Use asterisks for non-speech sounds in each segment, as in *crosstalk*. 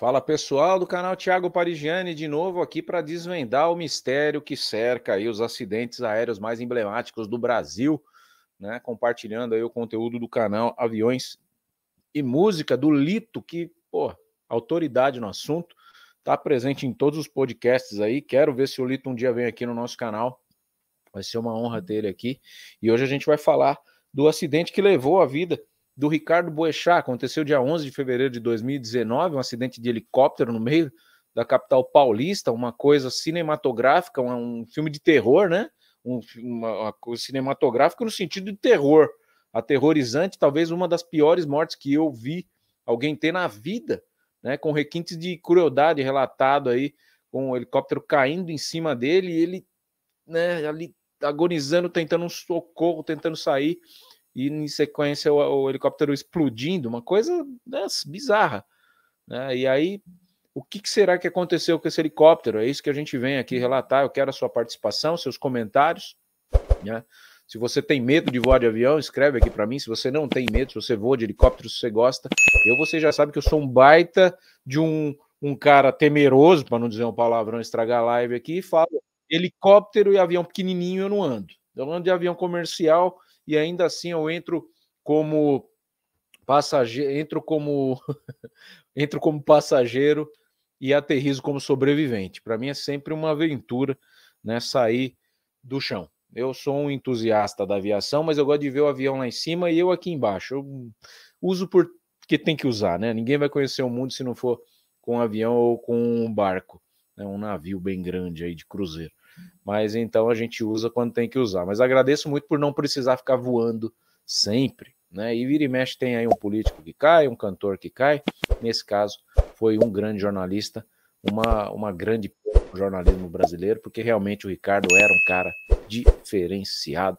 Fala pessoal do canal Tiago Parigiani de novo aqui para desvendar o mistério que cerca aí os acidentes aéreos mais emblemáticos do Brasil, né? Compartilhando aí o conteúdo do canal Aviões e Música do Lito, que, pô, autoridade no assunto, tá presente em todos os podcasts aí. Quero ver se o Lito um dia vem aqui no nosso canal. Vai ser uma honra ter ele aqui. E hoje a gente vai falar do acidente que levou a vida do Ricardo Boechat. Aconteceu dia 11 de fevereiro de 2019, um acidente de helicóptero no meio da capital paulista, uma coisa cinematográfica, um, filme de terror, né? Um, cinematográfico uma coisa cinematográfica no sentido de terror, aterrorizante, talvez uma das piores mortes que eu vi alguém ter na vida, né? Com requintes de crueldade relatado aí, com o helicóptero caindo em cima dele e ele, né, ali agonizando, tentando um socorro, tentando sair e em sequência o, o helicóptero explodindo, uma coisa né, bizarra. Né? E aí, o que, que, será que aconteceu com esse helicóptero? É isso que a gente vem aqui relatar. Eu quero a sua participação, seus comentários. Né? Se você tem medo de voar de avião, escreve aqui para mim. Se você não tem medo, se você voa de helicóptero, se você gosta. Eu, você já sabe que eu sou um baita de um, um cara temeroso, para não dizer um palavrão, estragar a live aqui, e falo helicóptero e avião pequenininho eu não ando. Eu ando de avião comercial, e ainda assim eu entro como passageiro, entro como *laughs* entro como passageiro e aterrizo como sobrevivente. Para mim é sempre uma aventura, né, sair do chão. Eu sou um entusiasta da aviação, mas eu gosto de ver o avião lá em cima e eu aqui embaixo. Eu uso porque tem que usar, né? Ninguém vai conhecer o mundo se não for com um avião ou com um barco, né? um navio bem grande aí de cruzeiro. Mas então a gente usa quando tem que usar. Mas agradeço muito por não precisar ficar voando sempre. Né? E vira e mexe tem aí um político que cai, um cantor que cai. Nesse caso, foi um grande jornalista, uma, uma grande jornalismo brasileiro, porque realmente o Ricardo era um cara diferenciado.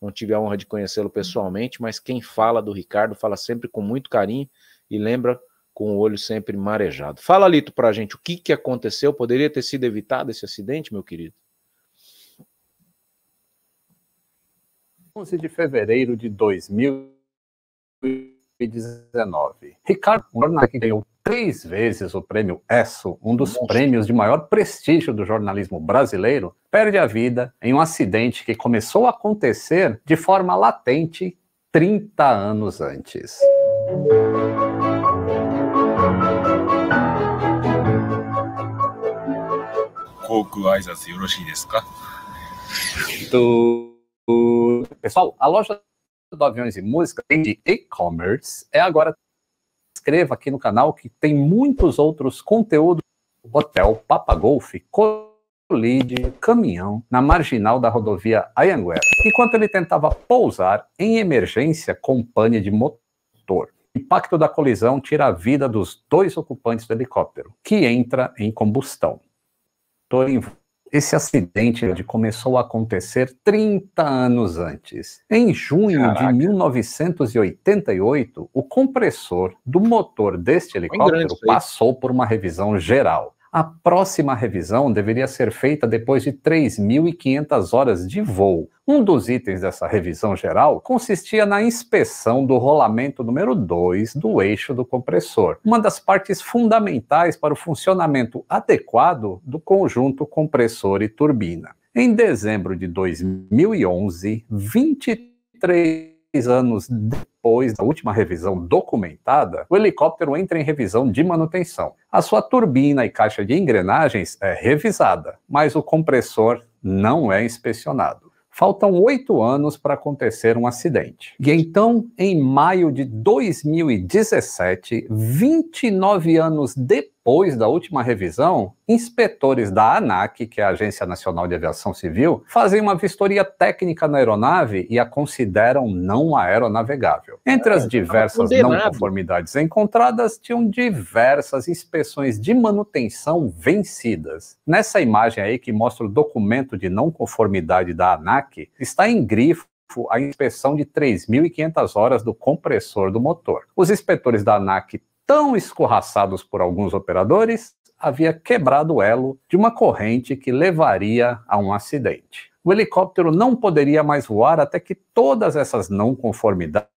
Não tive a honra de conhecê-lo pessoalmente, mas quem fala do Ricardo fala sempre com muito carinho e lembra com o olho sempre marejado. Fala, Lito, pra gente, o que, que aconteceu? Poderia ter sido evitado esse acidente, meu querido? 11 de fevereiro de 2019. Ricardo que ganhou três vezes o prêmio ESSO, um dos Nossa. prêmios de maior prestígio do jornalismo brasileiro, perde a vida em um acidente que começou a acontecer de forma latente 30 anos antes. Koku, 挨拶よろしいですか？と Pessoal, a loja do Aviões e Música tem de e-commerce. É agora. Inscreva aqui no canal que tem muitos outros conteúdos. Hotel Papagolf, colide, caminhão, na marginal da rodovia Ayanguera. Enquanto ele tentava pousar, em emergência, companhia de motor. Impacto da colisão tira a vida dos dois ocupantes do helicóptero, que entra em combustão. Estou esse acidente ele né, começou a acontecer 30 anos antes. Em junho Caraca. de 1988, o compressor do motor deste helicóptero passou por uma revisão geral. A próxima revisão deveria ser feita depois de 3.500 horas de voo. Um dos itens dessa revisão geral consistia na inspeção do rolamento número 2 do eixo do compressor, uma das partes fundamentais para o funcionamento adequado do conjunto compressor e turbina. Em dezembro de 2011, 23 anos depois, depois da última revisão documentada, o helicóptero entra em revisão de manutenção. A sua turbina e caixa de engrenagens é revisada, mas o compressor não é inspecionado. Faltam oito anos para acontecer um acidente. E então, em maio de 2017, 29 anos depois, depois da última revisão, inspetores da ANAC, que é a Agência Nacional de Aviação Civil, fazem uma vistoria técnica na aeronave e a consideram não aeronavegável. Entre as é, diversas não conformidades encontradas, tinham diversas inspeções de manutenção vencidas. Nessa imagem aí que mostra o documento de não conformidade da ANAC, está em grifo a inspeção de 3.500 horas do compressor do motor. Os inspetores da ANAC tão escorraçados por alguns operadores, havia quebrado o elo de uma corrente que levaria a um acidente. O helicóptero não poderia mais voar até que todas essas não conformidades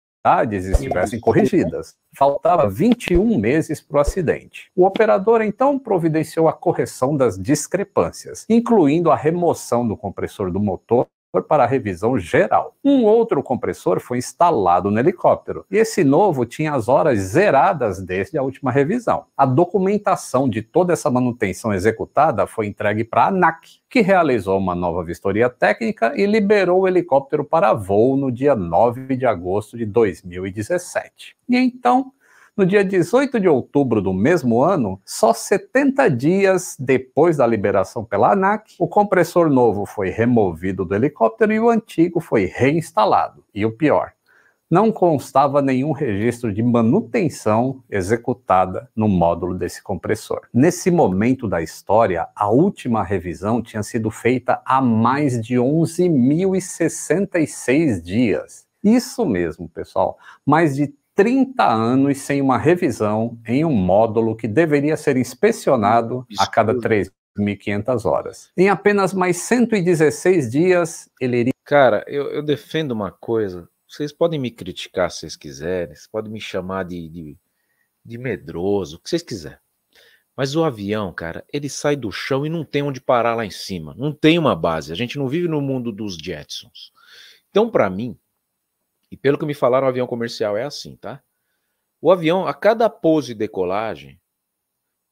estivessem corrigidas. Faltava 21 meses para o acidente. O operador então providenciou a correção das discrepâncias, incluindo a remoção do compressor do motor compressor para revisão geral. Um outro compressor foi instalado no helicóptero e esse novo tinha as horas zeradas desde a última revisão. A documentação de toda essa manutenção executada foi entregue para a ANAC, que realizou uma nova vistoria técnica e liberou o helicóptero para voo no dia 9 de agosto de 2017. E então, no dia 18 de outubro do mesmo ano, só 70 dias depois da liberação pela ANAC, o compressor novo foi removido do helicóptero e o antigo foi reinstalado. E o pior, não constava nenhum registro de manutenção executada no módulo desse compressor. Nesse momento da história, a última revisão tinha sido feita há mais de 11.066 dias. Isso mesmo, pessoal, mais de 30 anos sem uma revisão em um módulo que deveria ser inspecionado a cada 3.500 horas. Em apenas mais 116 dias, ele iria. Cara, eu, eu defendo uma coisa. Vocês podem me criticar se vocês quiserem, vocês podem me chamar de, de, de medroso, o que vocês quiserem. Mas o avião, cara, ele sai do chão e não tem onde parar lá em cima. Não tem uma base. A gente não vive no mundo dos Jetsons. Então, para mim, e pelo que me falaram, o avião comercial é assim, tá? O avião, a cada pouso e decolagem,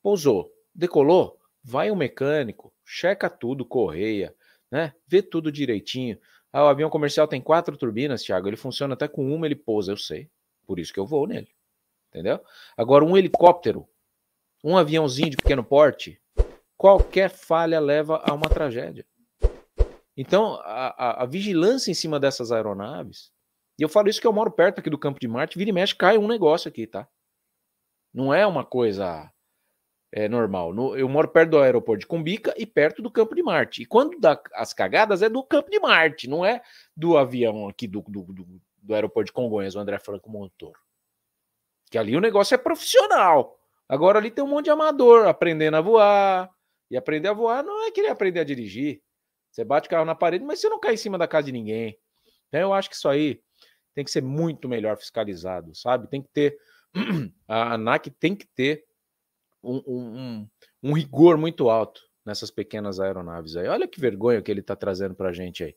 pousou, decolou, vai o um mecânico, checa tudo, correia, né? Vê tudo direitinho. Ah, o avião comercial tem quatro turbinas, Thiago, ele funciona até com uma, ele pousa, eu sei. Por isso que eu vou nele. Entendeu? Agora, um helicóptero, um aviãozinho de pequeno porte, qualquer falha leva a uma tragédia. Então, a, a, a vigilância em cima dessas aeronaves e eu falo isso que eu moro perto aqui do Campo de Marte, vira e mexe, cai um negócio aqui, tá? Não é uma coisa é, normal. No, eu moro perto do aeroporto de Cumbica e perto do Campo de Marte. E quando dá as cagadas é do Campo de Marte, não é do avião aqui do, do, do, do aeroporto de Congonhas, o André Franco Motor. Que ali o negócio é profissional. Agora ali tem um monte de amador aprendendo a voar. E aprender a voar não é querer aprender a dirigir. Você bate o carro na parede, mas você não cai em cima da casa de ninguém. Então eu acho que isso aí tem que ser muito melhor fiscalizado, sabe? Tem que ter. *clears throat* A ANAC tem que ter um, um, um rigor muito alto nessas pequenas aeronaves aí. Olha que vergonha que ele está trazendo para a gente aí.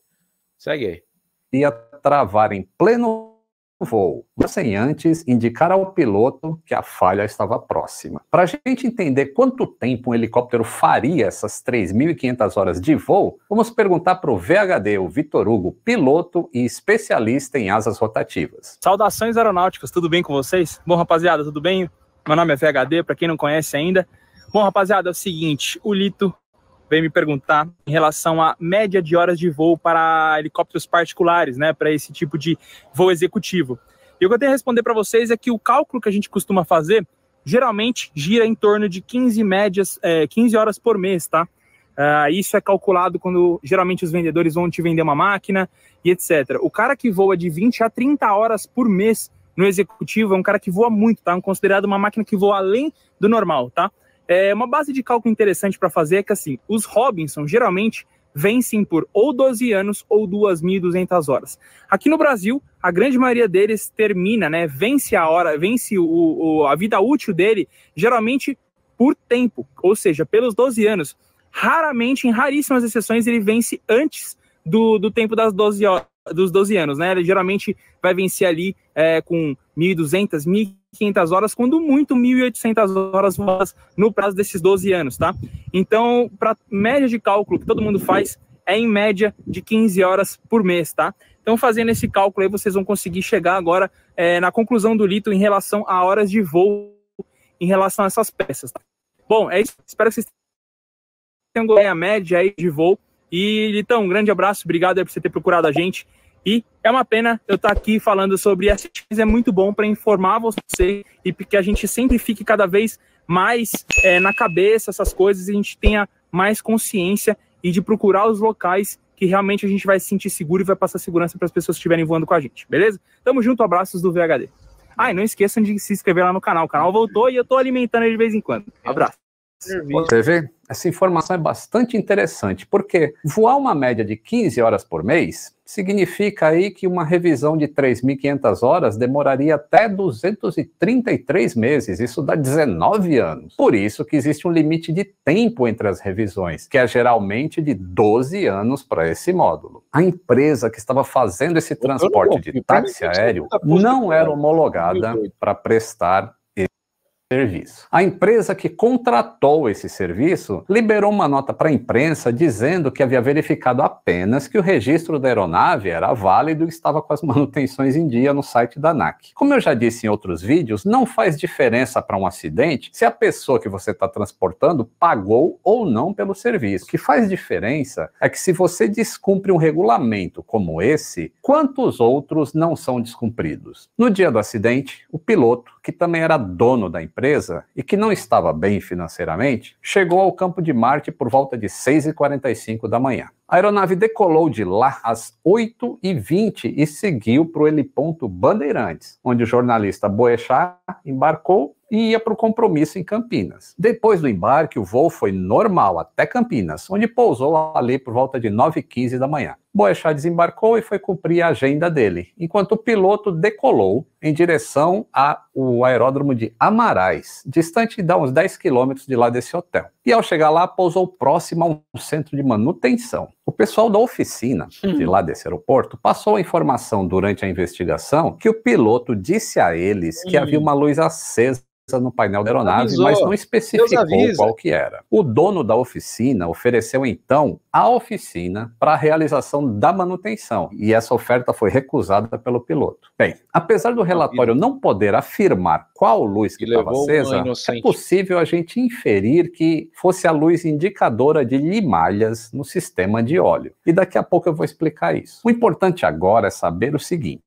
Segue aí. Ia travar em pleno voo, mas sem antes indicar ao piloto que a falha estava próxima. Para a gente entender quanto tempo um helicóptero faria essas 3.500 horas de voo, vamos perguntar para o VHD, o Vitor Hugo, piloto e especialista em asas rotativas. Saudações aeronáuticas, tudo bem com vocês? Bom, rapaziada, tudo bem? Meu nome é VHD, para quem não conhece ainda. Bom, rapaziada, é o seguinte, o Lito veio me perguntar em relação à média de horas de voo para helicópteros particulares, né, para esse tipo de voo executivo. E o que eu tenho a responder para vocês é que o cálculo que a gente costuma fazer geralmente gira em torno de 15 médias, é, 15 horas por mês, tá? Uh, isso é calculado quando geralmente os vendedores vão te vender uma máquina e etc. O cara que voa de 20 a 30 horas por mês no executivo é um cara que voa muito, tá? É considerado uma máquina que voa além do normal, tá? É uma base de cálculo interessante para fazer é que assim, os Robinson geralmente vencem por ou 12 anos ou 2.200 horas. Aqui no Brasil, a grande maioria deles termina, né, vence a hora, vence o, o, a vida útil dele, geralmente por tempo, ou seja, pelos 12 anos. Raramente, em raríssimas exceções, ele vence antes do, do tempo das 12 horas dos 12 anos, né? Ele geralmente vai vencer ali é, com 1.200, 1.500 horas, quando muito 1.800 horas voadas no prazo desses 12 anos, tá? Então, para média de cálculo que todo mundo faz, é em média de 15 horas por mês, tá? Então, fazendo esse cálculo aí, vocês vão conseguir chegar agora é, na conclusão do Lito em relação a horas de voo em relação a essas peças, tá? Bom, é isso. Espero que vocês tenham a média aí de voo. E, Litão, um grande abraço. Obrigado por você ter procurado a gente. E é uma pena eu estar aqui falando sobre SX, é muito bom para informar você e que a gente sempre fique cada vez mais é, na cabeça essas coisas e a gente tenha mais consciência e de procurar os locais que realmente a gente vai se sentir seguro e vai passar segurança para as pessoas que estiverem voando com a gente, beleza? Tamo junto, abraços do VHD. Ah, e não esqueçam de se inscrever lá no canal. O canal voltou e eu estou alimentando ele de vez em quando. É. Abraço serviço. Você vê? Essa informação é bastante interessante, porque voar uma média de 15 horas por mês significa aí que uma revisão de 3.500 horas demoraria até 233 meses, isso dá 19 anos. Por isso que existe um limite de tempo entre as revisões, que é geralmente de 12 anos para esse módulo. A empresa que estava fazendo esse transporte de táxi tá aéreo não era homologada para prestar serviço. A empresa que contratou esse serviço liberou uma nota para a imprensa dizendo que havia verificado apenas que o registro da aeronave era válido e estava com as *laughs* manutenções em dia no site da ANAC. Como eu já disse em outros vídeos, não faz diferença para um acidente se a pessoa que você está transportando pagou ou não pelo serviço. O que faz diferença é que se você descumpre um regulamento como esse, quantos outros não são descumpridos? No dia do acidente, o piloto, que também era dono da empresa, empresa e que não estava bem financeiramente, chegou ao campo de Marte por volta de 6h45 da manhã. A aeronave decolou de lá às 8h20 e seguiu para o heliponto Bandeirantes, onde o jornalista Boechat embarcou e ia para o compromisso em Campinas. Depois do embarque, o voo foi normal até Campinas, onde pousou ali por volta de 9h15 da manhã. Boechat desembarcou e foi cumprir a agenda dele, enquanto o piloto decolou em direção ao aeródromo de Amarais, distante de uns 10 quilômetros de lá desse hotel. E ao chegar lá, pousou próximo a um centro de manutenção. O pessoal da oficina de uhum. lá desse aeroporto passou a informação durante a investigação que o piloto disse a eles que havia uhum. uma luz acesa no painel da aeronave, avisou. mas não especificou qual que era. O dono da oficina ofereceu então a oficina para a realização da manutenção, e essa oferta foi recusada pelo piloto. Bem, apesar do relatório não poder afirmar qual luz que estava acesa, é possível a gente inferir que fosse a luz indicadora de limalhas no sistema de óleo. E daqui a pouco eu vou explicar isso. O importante agora é saber o seguinte: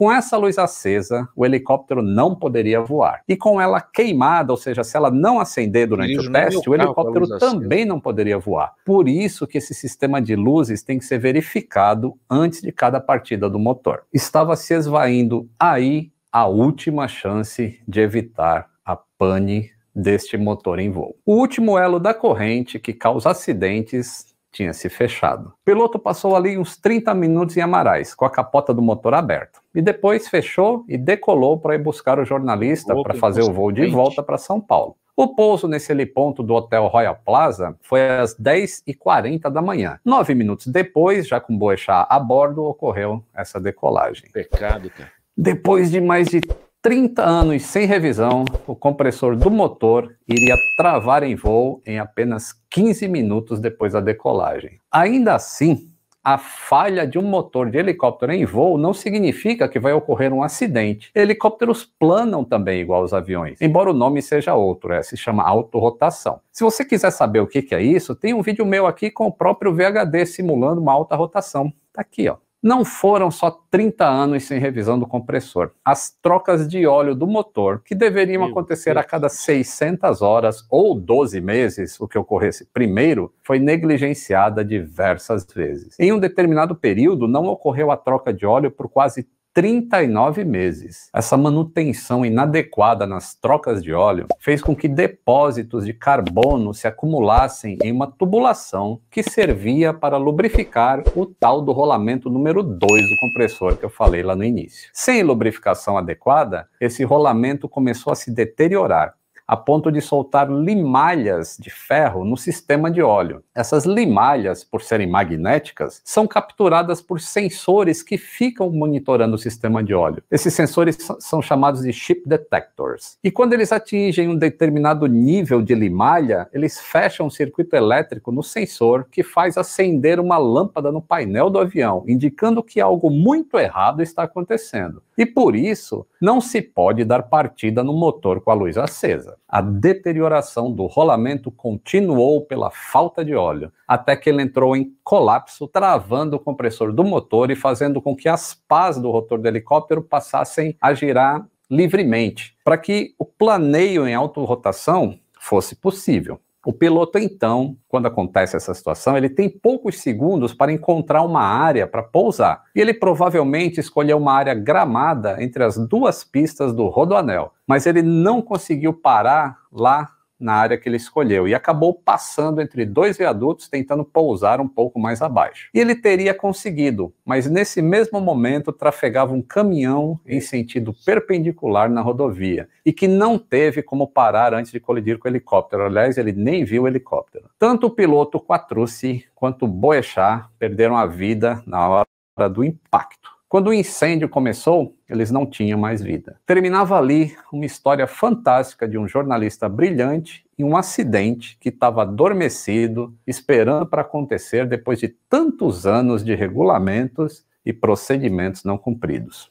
com essa luz acesa, o helicóptero não poderia voar. E com ela queimada, ou seja, se ela não acender durante o teste, o helicóptero também acesa. não poderia voar. Por isso que esse sistema de luzes tem que ser verificado antes de cada partida do motor. Estava se esvaindo aí a última chance de evitar a pane deste motor em voo. O último elo da corrente que causa acidentes tinha se fechado. O piloto passou ali uns 30 minutos em Amarais, com a capota do motor aberta. E depois fechou e decolou para ir buscar o jornalista para fazer o voo de volta para São Paulo. O pouso nesse heliponto do Hotel Royal Plaza foi às 10h40 da manhã. Nove minutos depois, já com Boechat a bordo, ocorreu essa decolagem. Pecado, cara. Depois de mais de 30 anos sem revisão, o compressor do motor iria travar em voo em apenas 15 minutos depois da decolagem. Ainda assim, a falha de um motor de helicóptero em voo não significa que vai ocorrer um acidente. Helicópteros planam também igual aos aviões, embora o nome seja outro, é, se chama autorrotação. Se você quiser saber o que, é isso, tem um vídeo meu aqui com o próprio VHD simulando uma alta rotação. Tá aqui, ó. Não foram só 30 anos sem revisão do compressor. As trocas de óleo do motor, que deveriam Meu acontecer Deus. a cada 600 horas ou 12 meses, o que ocorresse primeiro, foi negligenciada diversas vezes. Em um determinado período, não ocorreu a troca de óleo por quase 39 meses. Essa manutenção inadequada nas trocas de óleo fez com que depósitos de carbono se acumulassem em uma tubulação que servia para lubrificar o tal do rolamento número 2 do compressor que eu falei lá no início. Sem lubrificação adequada, esse rolamento começou a se deteriorar, a ponto de soltar limalhas de ferro no sistema de óleo. Essas limalhas, por serem magnéticas, são capturadas por sensores que ficam monitorando o sistema de óleo. Esses sensores são chamados de ship detectors. E quando eles atingem um determinado nível de limalha, eles fecham um circuito elétrico no sensor que faz acender uma lâmpada no painel do avião, indicando que algo muito errado está acontecendo. E por isso, não se pode dar partida no motor com a luz acesa. A deterioração do rolamento continuou pela falta de óleo, até que ele entrou em colapso, travando o compressor do motor e fazendo com que as pás do rotor do helicóptero passassem a girar livremente, para que o planeio em autorrotação fosse possível. O piloto, então, quando acontece essa situação, ele tem poucos segundos para encontrar uma área para pousar. E ele provavelmente escolheu uma área gramada entre as duas pistas do Rodoanel, mas ele não conseguiu parar lá na área que ele escolheu e acabou passando entre dois viadutos tentando pousar um pouco mais abaixo. E ele teria conseguido, mas nesse mesmo momento trafegava um caminhão em sentido perpendicular na rodovia e que não teve como parar antes de colidir com o helicóptero. Aliás, ele nem viu o helicóptero. Tanto o piloto Quatrucci quanto Boechat perderam a vida na hora do impacto. Quando o incêndio começou, eles não tinham mais vida. Terminava ali uma história fantástica de um jornalista brilhante e um acidente que estava adormecido, esperando para acontecer depois de tantos anos de regulamentos e procedimentos não cumpridos.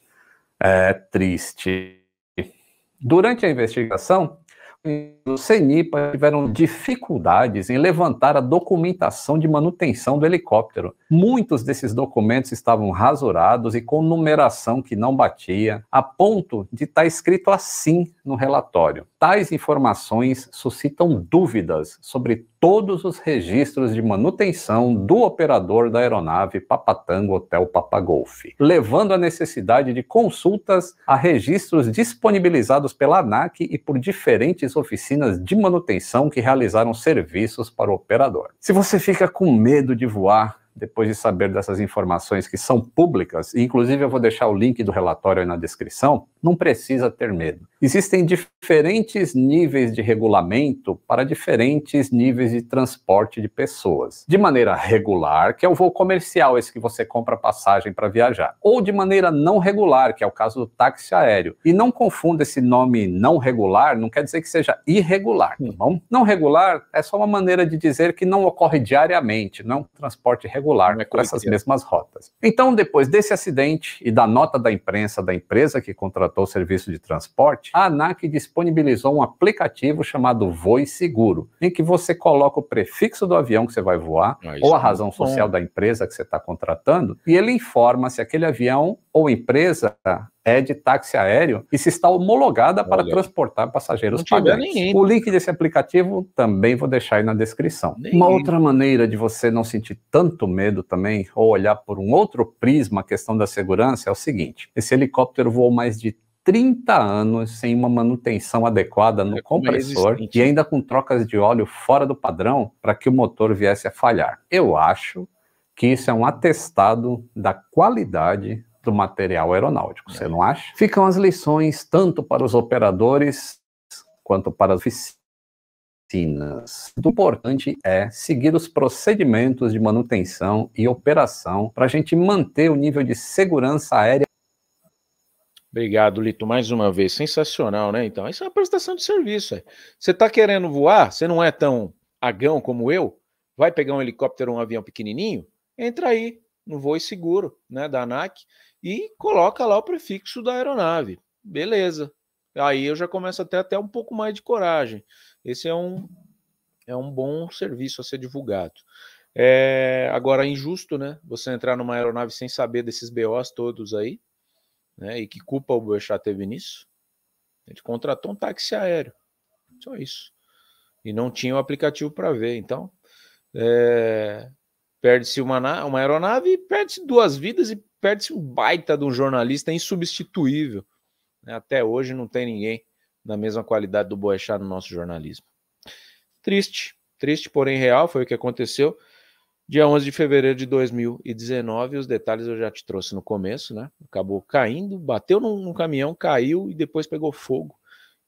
É triste. Durante a investigação, do CENIPA tiveram dificuldades em levantar a documentação de manutenção do helicóptero. Muitos desses documentos estavam rasurados e com numeração que não batia, a ponto de estar tá escrito assim no relatório: tais informações suscitam dúvidas sobre todos os registros de manutenção do operador da aeronave Papatango Hotel Papagolfe, levando à necessidade de consultas a registros disponibilizados pela ANAC e por diferentes oficinas de manutenção que realizaram serviços para o operador. Se você fica com medo de voar, depois de saber dessas informações que são públicas, inclusive eu vou deixar o link do relatório aí na descrição, não precisa ter medo. Existem diferentes níveis de regulamento para diferentes níveis de transporte de pessoas. De maneira regular, que é o voo comercial, esse que você compra passagem para viajar, ou de maneira não regular, que é o caso do táxi aéreo. E não confunda esse nome não regular, não quer dizer que seja irregular, tá hum. bom? Não regular é só uma maneira de dizer que não ocorre diariamente, não é um transporte regular não é com essas mesmas rotas. Então, depois desse acidente e da nota da imprensa da empresa que contratou o serviço de transporte, a ANAC disponibilizou um aplicativo chamado Voe Seguro, em que você coloca o prefixo do avião que você vai voar Mas ah, ou a é razão social da empresa que você está contratando e ele informa se aquele avião ou empresa é de táxi aéreo e se está homologada Olha. para transportar passageiros pagantes. O link desse aplicativo também vou deixar aí na descrição. Uma outra maneira de você não sentir tanto medo também, ou olhar por um outro prisma a questão da segurança, é o seguinte: esse helicóptero voou mais de 30 anos sem uma manutenção adequada no é compressor e ainda com trocas de óleo fora do padrão para que o motor viesse a falhar. Eu acho que isso é um atestado da qualidade do material aeronáutico, é. você não acha? Ficam as lições tanto para os operadores quanto para as oficinas. O importante é seguir os procedimentos de manutenção e operação para a gente manter o nível de segurança aérea Obrigado, Lito, mais uma vez. Sensacional, né? Então, isso é uma prestação de serviço. É. Você está querendo voar? Você não é tão agão como eu? Vai pegar um helicóptero ou um avião pequenininho? Entra aí no voo seguro né, da ANAC e coloca lá o prefixo da aeronave. Beleza. Aí eu já começo até até um pouco mais de coragem. Esse é um, é um bom serviço a ser divulgado. É, agora, é injusto, né? Você entrar numa aeronave sem saber desses BOs todos aí né? E que culpa o Boechat teve nisso? Ele contratou um táxi aéreo. Só isso. E não tinha o um aplicativo para ver. Então, é... perde-se uma, aeronave uma aeronave, perde-se duas vidas e perde-se um baita de um jornalista insubstituível. Né? Até hoje não tem ninguém na mesma qualidade do Boechat no nosso jornalismo. Triste, triste, porém real, foi o que aconteceu. Dia 11 de fevereiro de 2019, os detalhes eu já te trouxe no começo, né? Acabou caindo, bateu num, num caminhão, caiu e depois pegou fogo.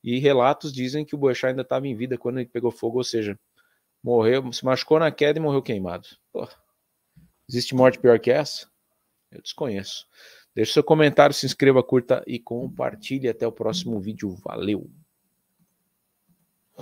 E relatos dizem que o Boechat ainda estava em vida quando ele pegou fogo, ou seja, morreu, se machucou na queda e morreu queimado. Pô, existe morte pior que essa? Eu desconheço. Deixe seu comentário, se inscreva, curta e compartilhe. Até o próximo vídeo. Valeu!